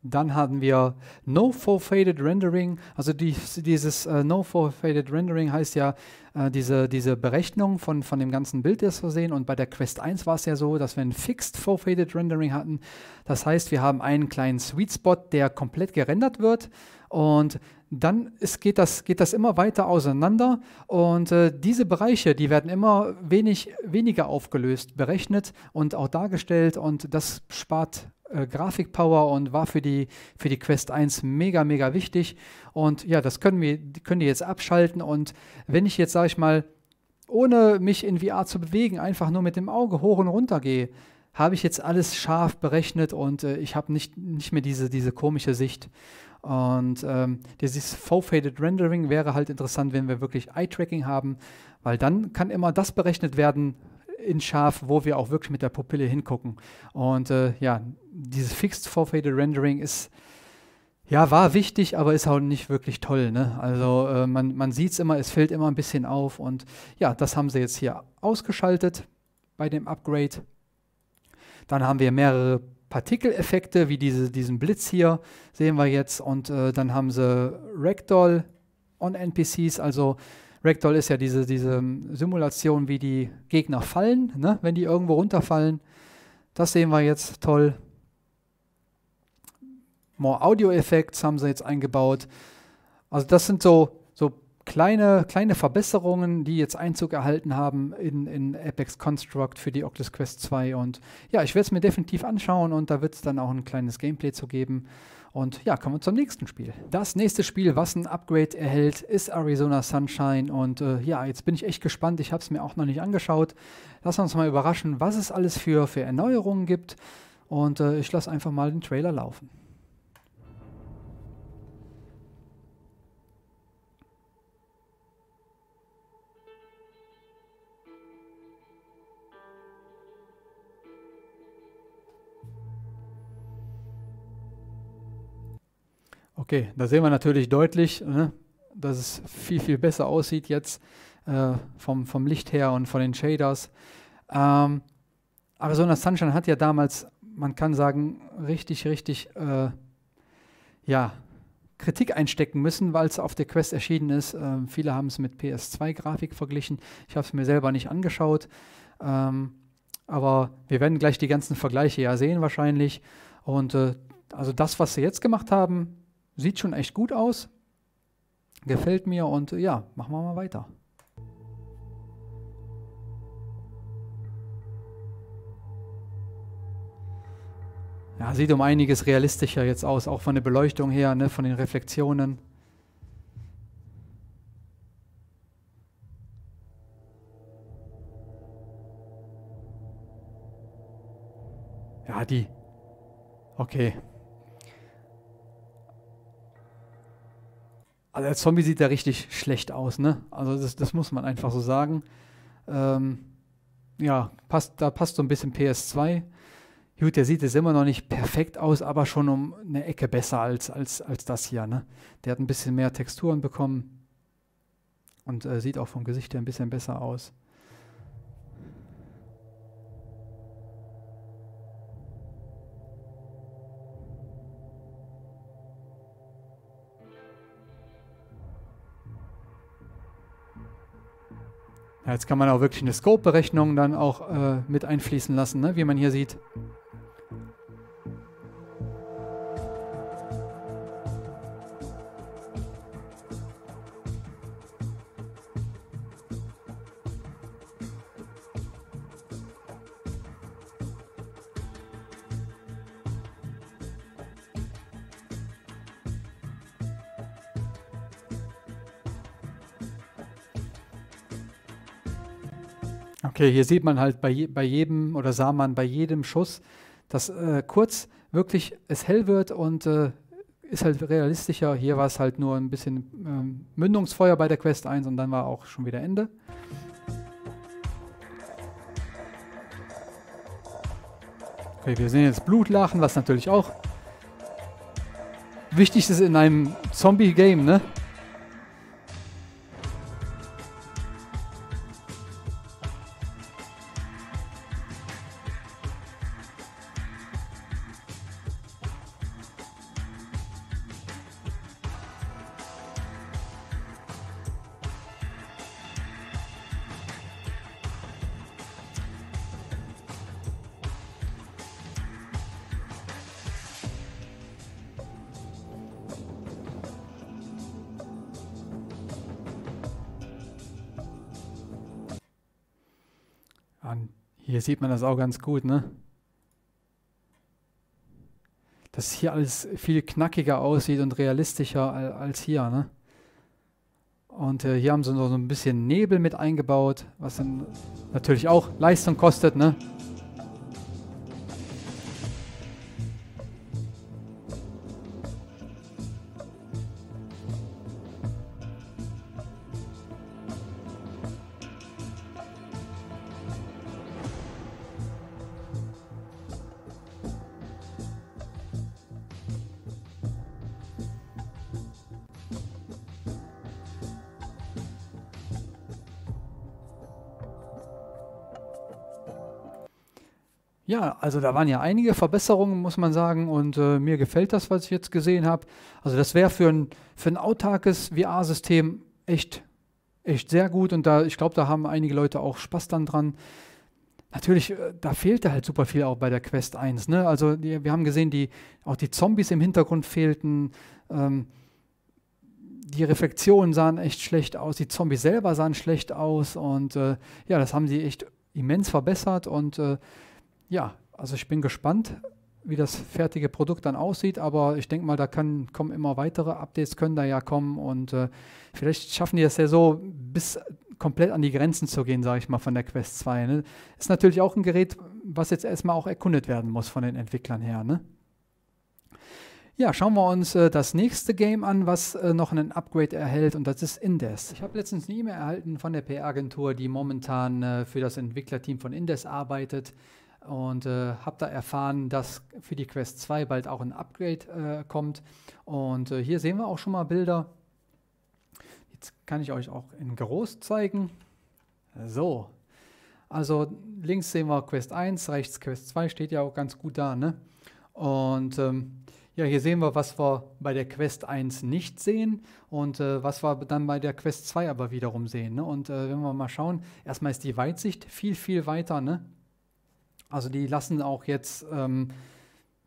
dann haben wir No Faded Rendering. Also die, dieses äh, No Faded Rendering heißt ja äh, diese, diese Berechnung von, von dem ganzen Bild, das wir sehen. Und bei der Quest 1 war es ja so, dass wir ein Fixed Faded Rendering hatten. Das heißt, wir haben einen kleinen Sweet Spot, der komplett gerendert wird. Und dann ist, geht, das, geht das immer weiter auseinander und äh, diese Bereiche, die werden immer wenig, weniger aufgelöst, berechnet und auch dargestellt und das spart äh, Grafikpower und war für die, für die Quest 1 mega, mega wichtig. Und ja, das können wir können die jetzt abschalten und wenn ich jetzt, sage ich mal, ohne mich in VR zu bewegen, einfach nur mit dem Auge hoch und runter gehe, habe ich jetzt alles scharf berechnet und äh, ich habe nicht, nicht mehr diese, diese komische Sicht. Und ähm, dieses faux faded Rendering wäre halt interessant, wenn wir wirklich Eye-Tracking haben, weil dann kann immer das berechnet werden in scharf, wo wir auch wirklich mit der Pupille hingucken. Und äh, ja, dieses Fixed faux faded Rendering ist, ja, war wichtig, aber ist auch nicht wirklich toll. Ne? Also äh, man, man sieht es immer, es fällt immer ein bisschen auf. Und ja, das haben sie jetzt hier ausgeschaltet bei dem Upgrade. Dann haben wir mehrere Partikeleffekte, wie diese, diesen Blitz hier, sehen wir jetzt. Und äh, dann haben sie Ragdoll on NPCs, also Ragdoll ist ja diese, diese ähm, Simulation, wie die Gegner fallen, ne? wenn die irgendwo runterfallen. Das sehen wir jetzt toll. More Audio Effects haben sie jetzt eingebaut. Also das sind so kleine, kleine Verbesserungen, die jetzt Einzug erhalten haben in, in Apex Construct für die Oculus Quest 2. Und ja, ich werde es mir definitiv anschauen und da wird es dann auch ein kleines Gameplay zu geben. Und ja, kommen wir zum nächsten Spiel. Das nächste Spiel, was ein Upgrade erhält, ist Arizona Sunshine. Und äh, ja, jetzt bin ich echt gespannt. Ich habe es mir auch noch nicht angeschaut. Lass uns mal überraschen, was es alles für, für Erneuerungen gibt. Und äh, ich lasse einfach mal den Trailer laufen. Okay, da sehen wir natürlich deutlich, ne, dass es viel, viel besser aussieht jetzt äh, vom, vom Licht her und von den Shaders. Ähm, Arizona Sunshine hat ja damals, man kann sagen, richtig, richtig, äh, ja, Kritik einstecken müssen, weil es auf der Quest erschienen ist. Ähm, viele haben es mit PS2-Grafik verglichen. Ich habe es mir selber nicht angeschaut. Ähm, aber wir werden gleich die ganzen Vergleiche ja sehen wahrscheinlich. Und äh, also das, was sie jetzt gemacht haben, Sieht schon echt gut aus. Gefällt mir und äh, ja, machen wir mal weiter. Ja, sieht um einiges realistischer jetzt aus, auch von der Beleuchtung her, ne, von den Reflexionen. Ja, die. Okay. Also als Zombie sieht da richtig schlecht aus, ne? Also das, das muss man einfach so sagen. Ähm, ja, passt, da passt so ein bisschen PS2. Gut, der sieht jetzt immer noch nicht perfekt aus, aber schon um eine Ecke besser als, als, als das hier. Ne? Der hat ein bisschen mehr Texturen bekommen und äh, sieht auch vom Gesicht her ein bisschen besser aus. Ja, jetzt kann man auch wirklich eine Scope-Berechnung dann auch äh, mit einfließen lassen, ne? wie man hier sieht. hier sieht man halt bei, je, bei jedem oder sah man bei jedem Schuss, dass äh, kurz wirklich es hell wird und äh, ist halt realistischer. Hier war es halt nur ein bisschen ähm, Mündungsfeuer bei der Quest 1 und dann war auch schon wieder Ende. Okay, wir sehen jetzt Blutlachen, was natürlich auch wichtig ist in einem Zombie-Game, ne? sieht man das auch ganz gut, ne? Dass hier alles viel knackiger aussieht und realistischer als hier, ne? Und äh, hier haben sie noch so ein bisschen Nebel mit eingebaut, was dann natürlich auch Leistung kostet, ne? Also da waren ja einige Verbesserungen, muss man sagen, und äh, mir gefällt das, was ich jetzt gesehen habe. Also das wäre für ein, für ein autarkes VR-System echt, echt sehr gut und da, ich glaube, da haben einige Leute auch Spaß dann dran. Natürlich, äh, da fehlte halt super viel auch bei der Quest 1. Ne? Also die, wir haben gesehen, die, auch die Zombies im Hintergrund fehlten. Ähm, die Reflektionen sahen echt schlecht aus, die Zombies selber sahen schlecht aus und äh, ja, das haben sie echt immens verbessert und äh, ja, also ich bin gespannt, wie das fertige Produkt dann aussieht, aber ich denke mal, da kann, kommen immer weitere Updates, können da ja kommen und äh, vielleicht schaffen die es ja so, bis komplett an die Grenzen zu gehen, sage ich mal, von der Quest 2. Ne? Ist natürlich auch ein Gerät, was jetzt erstmal auch erkundet werden muss von den Entwicklern her. Ne? Ja, schauen wir uns äh, das nächste Game an, was äh, noch einen Upgrade erhält und das ist Indes. Ich habe letztens eine E-Mail erhalten von der PR-Agentur, die momentan äh, für das Entwicklerteam von Indes arbeitet und äh, habe da erfahren, dass für die Quest 2 bald auch ein Upgrade äh, kommt. Und äh, hier sehen wir auch schon mal Bilder. Jetzt kann ich euch auch in groß zeigen. So. Also links sehen wir Quest 1, rechts Quest 2, steht ja auch ganz gut da. Ne? Und ähm, ja, hier sehen wir, was wir bei der Quest 1 nicht sehen und äh, was wir dann bei der Quest 2 aber wiederum sehen. Ne? Und äh, wenn wir mal schauen, erstmal ist die Weitsicht viel, viel weiter. Ne? Also die lassen auch jetzt ähm,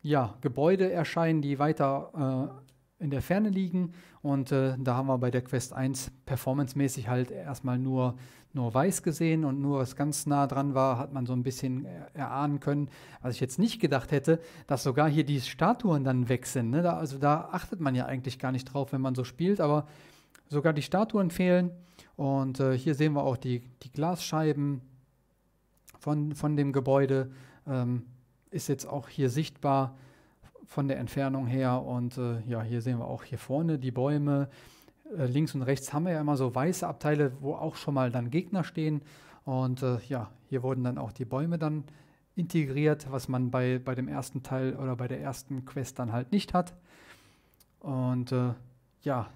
ja, Gebäude erscheinen, die weiter äh, in der Ferne liegen. Und äh, da haben wir bei der Quest 1 performancemäßig halt erstmal nur, nur weiß gesehen und nur was ganz nah dran war, hat man so ein bisschen erahnen können. Was ich jetzt nicht gedacht hätte, dass sogar hier die Statuen dann weg sind. Ne? Da, also da achtet man ja eigentlich gar nicht drauf, wenn man so spielt, aber sogar die Statuen fehlen. Und äh, hier sehen wir auch die, die Glasscheiben, von, von dem Gebäude. Ähm, ist jetzt auch hier sichtbar von der Entfernung her. Und äh, ja, hier sehen wir auch hier vorne die Bäume. Äh, links und rechts haben wir ja immer so weiße Abteile, wo auch schon mal dann Gegner stehen. Und äh, ja, hier wurden dann auch die Bäume dann integriert, was man bei, bei dem ersten Teil oder bei der ersten Quest dann halt nicht hat. Und äh, ja,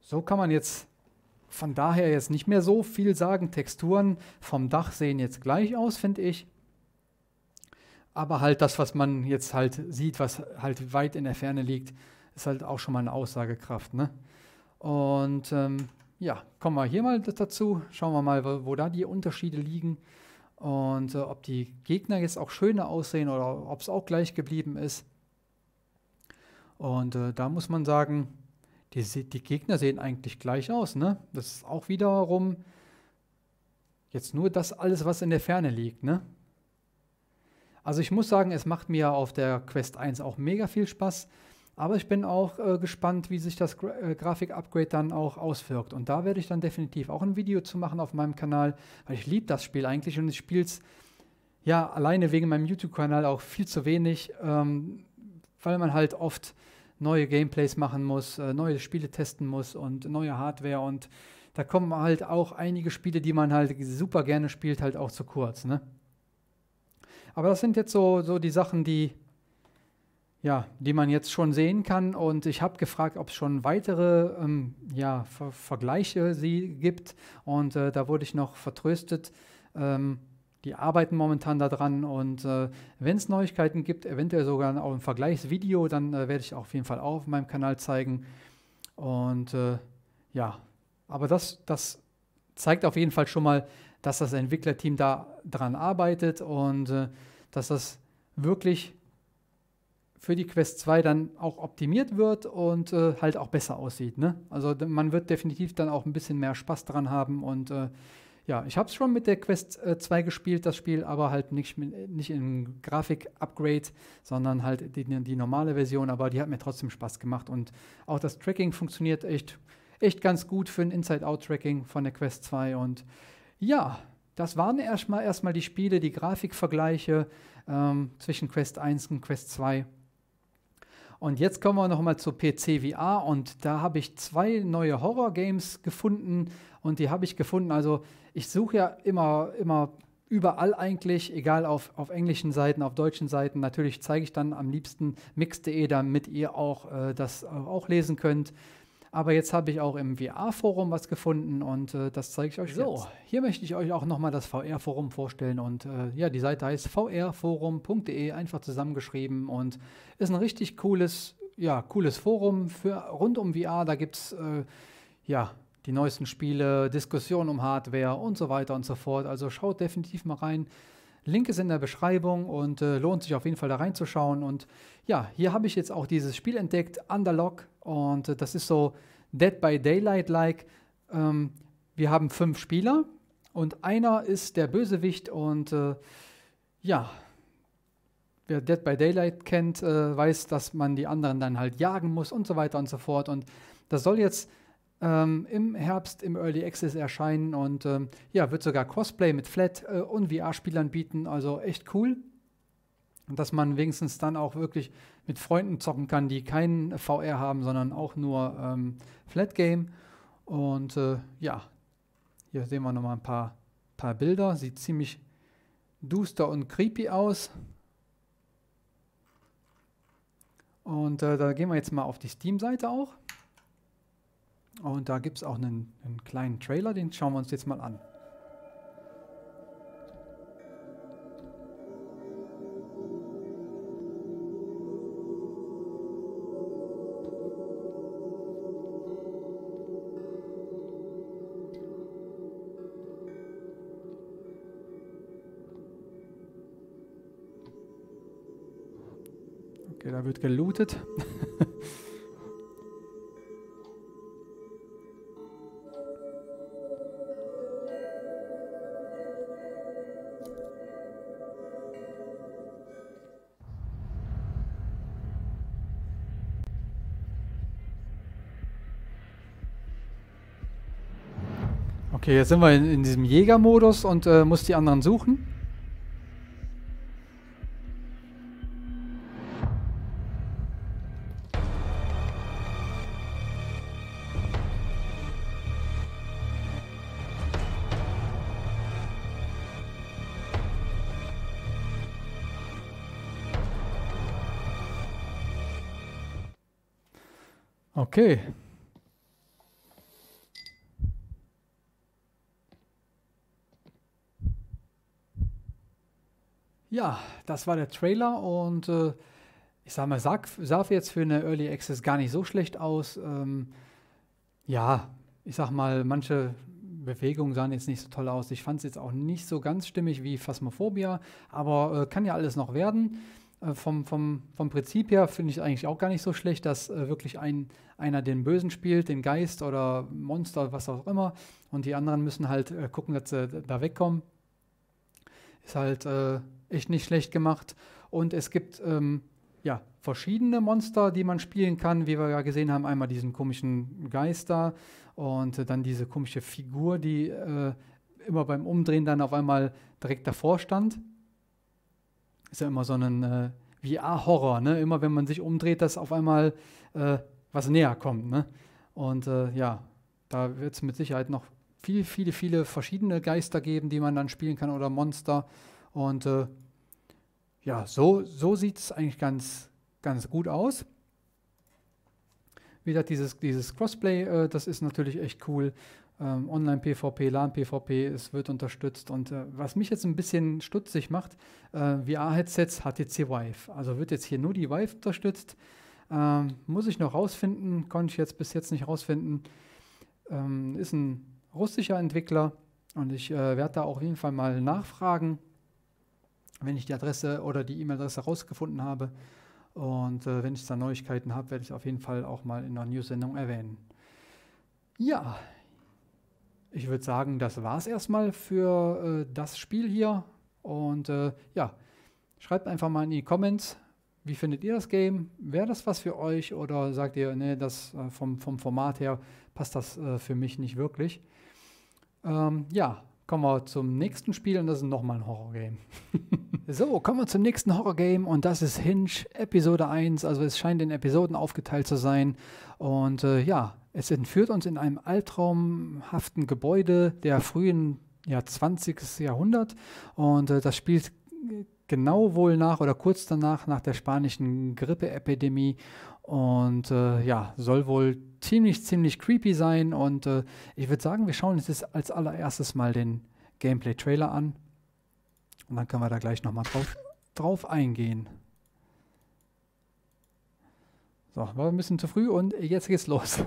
so kann man jetzt von daher jetzt nicht mehr so viel sagen. Texturen vom Dach sehen jetzt gleich aus, finde ich. Aber halt das, was man jetzt halt sieht, was halt weit in der Ferne liegt, ist halt auch schon mal eine Aussagekraft. Ne? Und ähm, ja, kommen wir hier mal dazu. Schauen wir mal, wo, wo da die Unterschiede liegen. Und äh, ob die Gegner jetzt auch schöner aussehen oder ob es auch gleich geblieben ist. Und äh, da muss man sagen, die, die Gegner sehen eigentlich gleich aus. Ne? Das ist auch wiederum jetzt nur das alles, was in der Ferne liegt. Ne? Also ich muss sagen, es macht mir auf der Quest 1 auch mega viel Spaß. Aber ich bin auch äh, gespannt, wie sich das Gra äh, Grafik-Upgrade dann auch auswirkt. Und da werde ich dann definitiv auch ein Video zu machen auf meinem Kanal, weil ich liebe das Spiel eigentlich und ich spiele es ja alleine wegen meinem YouTube-Kanal auch viel zu wenig, ähm, weil man halt oft neue Gameplays machen muss, äh, neue Spiele testen muss und neue Hardware und da kommen halt auch einige Spiele, die man halt super gerne spielt, halt auch zu kurz. Ne? Aber das sind jetzt so, so die Sachen, die, ja, die man jetzt schon sehen kann. Und ich habe gefragt, ob es schon weitere ähm, ja, Ver Vergleiche sie gibt. Und äh, da wurde ich noch vertröstet. Ähm, die arbeiten momentan daran und äh, wenn es Neuigkeiten gibt, eventuell sogar auch ein Vergleichsvideo, dann äh, werde ich auf jeden Fall auch auf meinem Kanal zeigen. Und äh, ja, aber das, das zeigt auf jeden Fall schon mal, dass das Entwicklerteam da dran arbeitet und äh, dass das wirklich für die Quest 2 dann auch optimiert wird und äh, halt auch besser aussieht. Ne? Also man wird definitiv dann auch ein bisschen mehr Spaß dran haben und äh, ja, ich habe es schon mit der Quest äh, 2 gespielt, das Spiel, aber halt nicht, äh, nicht in Grafik-Upgrade, sondern halt die, die, normale Version, aber die hat mir trotzdem Spaß gemacht und auch das Tracking funktioniert echt, echt ganz gut für ein Inside-Out-Tracking von der Quest 2 und ja, das waren erstmal erstmal die Spiele, die Grafikvergleiche ähm, zwischen Quest 1 und Quest 2. Und jetzt kommen wir nochmal zu PC VR und da habe ich zwei neue Horror-Games gefunden und die habe ich gefunden. Also ich suche ja immer, immer überall eigentlich, egal auf, auf englischen Seiten, auf deutschen Seiten. Natürlich zeige ich dann am liebsten mix.de, damit ihr auch äh, das äh, auch lesen könnt. Aber jetzt habe ich auch im VR-Forum was gefunden und äh, das zeige ich euch so. Jetzt. Hier möchte ich euch auch nochmal das VR-Forum vorstellen und äh, ja, die Seite heißt vrforum.de, einfach zusammengeschrieben und ist ein richtig cooles, ja, cooles Forum für rund um VR. Da gibt es äh, ja die neuesten Spiele, Diskussionen um Hardware und so weiter und so fort. Also schaut definitiv mal rein. Link ist in der Beschreibung und äh, lohnt sich auf jeden Fall da reinzuschauen. Und ja, hier habe ich jetzt auch dieses Spiel entdeckt, Underlock. Und äh, das ist so Dead by Daylight-like. Ähm, wir haben fünf Spieler und einer ist der Bösewicht. Und äh, ja, wer Dead by Daylight kennt, äh, weiß, dass man die anderen dann halt jagen muss und so weiter und so fort. Und das soll jetzt ähm, im Herbst im Early Access erscheinen und ähm, ja, wird sogar Cosplay mit Flat äh, und VR-Spielern bieten, also echt cool. dass man wenigstens dann auch wirklich mit Freunden zocken kann, die keinen VR haben, sondern auch nur ähm, Flat Game. Und äh, ja, hier sehen wir nochmal ein paar, paar Bilder. Sieht ziemlich duster und creepy aus. Und äh, da gehen wir jetzt mal auf die Steam-Seite auch. Und da gibt es auch einen, einen kleinen Trailer, den schauen wir uns jetzt mal an. Okay, da wird gelootet. Okay, jetzt sind wir in, in diesem Jägermodus und äh, muss die anderen suchen. Okay. Ja, das war der Trailer und äh, ich sag mal, sah, sah jetzt für eine Early Access gar nicht so schlecht aus. Ähm, ja, ich sag mal, manche Bewegungen sahen jetzt nicht so toll aus. Ich fand es jetzt auch nicht so ganz stimmig wie Phasmophobia, aber äh, kann ja alles noch werden. Äh, vom, vom, vom Prinzip her finde ich es eigentlich auch gar nicht so schlecht, dass äh, wirklich ein, einer den Bösen spielt, den Geist oder Monster, was auch immer, und die anderen müssen halt äh, gucken, dass sie da wegkommen. Ist halt äh, echt nicht schlecht gemacht. Und es gibt ähm, ja, verschiedene Monster, die man spielen kann, wie wir ja gesehen haben. Einmal diesen komischen Geister und äh, dann diese komische Figur, die äh, immer beim Umdrehen dann auf einmal direkt davor stand. Ist ja immer so ein äh, VR-Horror, ne? Immer wenn man sich umdreht, dass auf einmal äh, was näher kommt, ne? Und äh, ja, da wird es mit Sicherheit noch viele, viele, viele verschiedene Geister geben, die man dann spielen kann oder Monster. Und äh, ja, so, so sieht es eigentlich ganz, ganz gut aus. Wie gesagt, dieses, dieses Crossplay, äh, das ist natürlich echt cool. Ähm, Online-PvP, LAN-PvP, es wird unterstützt. Und äh, was mich jetzt ein bisschen stutzig macht, VR-Headsets äh, HTC Vive. Also wird jetzt hier nur die Vive unterstützt. Ähm, muss ich noch rausfinden, konnte ich jetzt bis jetzt nicht rausfinden. Ähm, ist ein russischer Entwickler und ich äh, werde da auf jeden Fall mal nachfragen, wenn ich die Adresse oder die E-Mail-Adresse rausgefunden habe. Und äh, wenn ich da Neuigkeiten habe, werde ich es auf jeden Fall auch mal in einer News-Sendung erwähnen. Ja, ich würde sagen, das war es erstmal für äh, das Spiel hier. Und äh, ja, schreibt einfach mal in die Comments, wie findet ihr das Game? Wäre das was für euch oder sagt ihr, nee, das äh, vom, vom Format her passt das äh, für mich nicht wirklich? Ähm, ja, kommen wir zum nächsten Spiel und das ist nochmal ein Horrorgame. so, kommen wir zum nächsten Horrorgame und das ist Hinge Episode 1. Also es scheint in Episoden aufgeteilt zu sein. Und äh, ja, es entführt uns in einem albtraumhaften Gebäude der frühen ja, 20. Jahrhundert und äh, das spielt genau wohl nach oder kurz danach, nach der spanischen Grippeepidemie. Und äh, ja, soll wohl ziemlich, ziemlich creepy sein. Und äh, ich würde sagen, wir schauen uns jetzt als allererstes mal den Gameplay-Trailer an. Und dann können wir da gleich nochmal drauf, drauf eingehen. So, war ein bisschen zu früh und jetzt geht's los.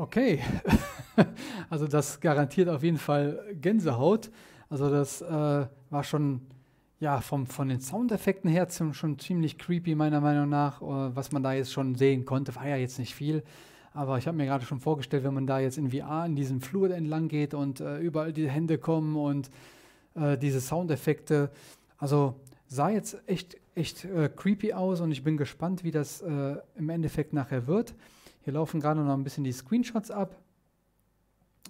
Okay, also das garantiert auf jeden Fall Gänsehaut. Also das äh, war schon ja vom, von den Soundeffekten her schon ziemlich creepy meiner Meinung nach. Äh, was man da jetzt schon sehen konnte, war ja jetzt nicht viel. Aber ich habe mir gerade schon vorgestellt, wenn man da jetzt in VR in diesem Flur entlang geht und äh, überall die Hände kommen und äh, diese Soundeffekte. Also sah jetzt echt, echt äh, creepy aus und ich bin gespannt, wie das äh, im Endeffekt nachher wird. Wir laufen gerade noch ein bisschen die Screenshots ab.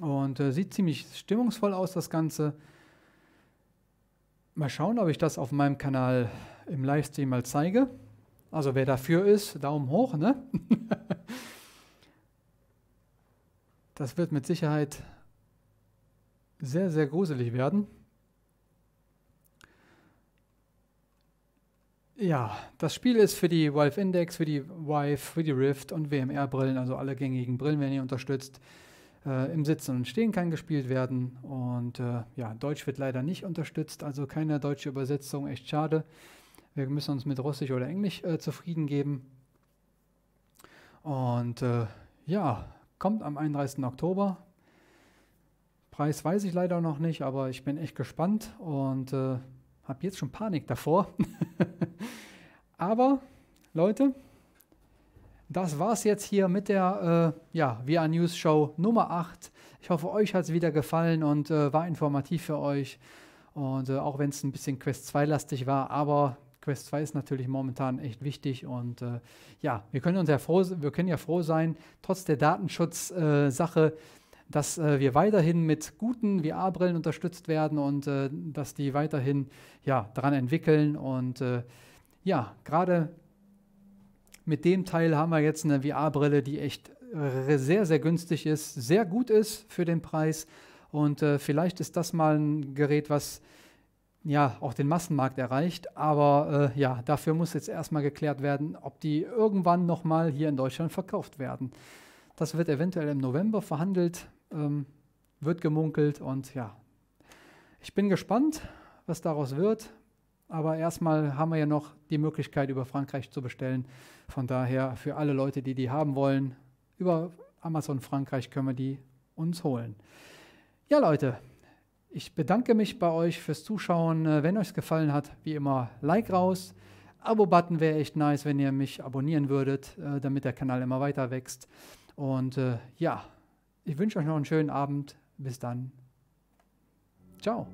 Und äh, sieht ziemlich stimmungsvoll aus, das Ganze. Mal schauen, ob ich das auf meinem Kanal im Livestream mal zeige. Also wer dafür ist, Daumen hoch, ne? das wird mit Sicherheit sehr, sehr gruselig werden. Ja, das Spiel ist für die Valve Index, für die Vive, für die Rift und WMR-Brillen, also alle gängigen Brillen werden hier unterstützt. Äh, Im Sitzen und Stehen kann gespielt werden und äh, ja, Deutsch wird leider nicht unterstützt, also keine deutsche Übersetzung, echt schade. Wir müssen uns mit Russisch oder Englisch äh, zufrieden geben. Und äh, ja, kommt am 31. Oktober. Preis weiß ich leider noch nicht, aber ich bin echt gespannt und äh, habe jetzt schon Panik davor. Aber Leute, das war's jetzt hier mit der äh, ja, VR News Show Nummer 8. Ich hoffe, euch hat es wieder gefallen und äh, war informativ für euch. Und äh, auch wenn es ein bisschen Quest 2-lastig war, aber Quest 2 ist natürlich momentan echt wichtig und äh, ja, wir können uns ja froh, wir können ja froh sein, trotz der Datenschutzsache, äh, dass äh, wir weiterhin mit guten VR-Brillen unterstützt werden und äh, dass die weiterhin ja, daran entwickeln. Und äh, ja, gerade mit dem Teil haben wir jetzt eine VR-Brille, die echt äh, sehr, sehr günstig ist, sehr gut ist für den Preis. Und äh, vielleicht ist das mal ein Gerät, was ja, auch den Massenmarkt erreicht. Aber äh, ja, dafür muss jetzt erstmal geklärt werden, ob die irgendwann nochmal hier in Deutschland verkauft werden. Das wird eventuell im November verhandelt ähm, wird gemunkelt und ja, ich bin gespannt, was daraus wird. Aber erstmal haben wir ja noch die Möglichkeit, über Frankreich zu bestellen. Von daher für alle Leute, die die haben wollen, über Amazon Frankreich können wir die uns holen. Ja, Leute, ich bedanke mich bei euch fürs Zuschauen. Äh, wenn euch es gefallen hat, wie immer, Like raus. Abo-Button wäre echt nice, wenn ihr mich abonnieren würdet, äh, damit der Kanal immer weiter wächst. Und äh, ja. Ich wünsche euch noch einen schönen Abend. Bis dann. Ciao.